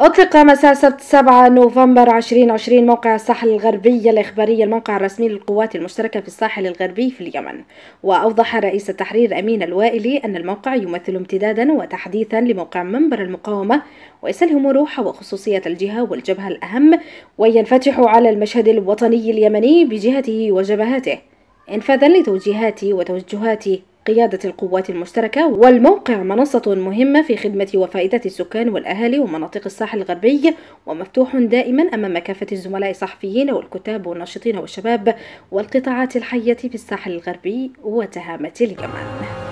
أطلق مساء سبت 7 نوفمبر 2020 موقع الساحل الغربي الإخباري الموقع الرسمي للقوات المشتركة في الساحل الغربي في اليمن وأوضح رئيس التحرير أمين الوائلي أن الموقع يمثل امتدادا وتحديثا لموقع منبر المقاومة ويسلهم روح وخصوصية الجهة والجبهة الأهم وينفتح على المشهد الوطني اليمني بجهته وجبهاته إنفاذا لتوجيهات وتوجهات قيادة القوات المشتركة والموقع منصة مهمة في خدمة وفائدة السكان والأهالي ومناطق الساحل الغربي ومفتوح دائما أمام كافة الزملاء الصحفيين والكتاب والناشطين والشباب والقطاعات الحية في الساحل الغربي وتهامة اليمن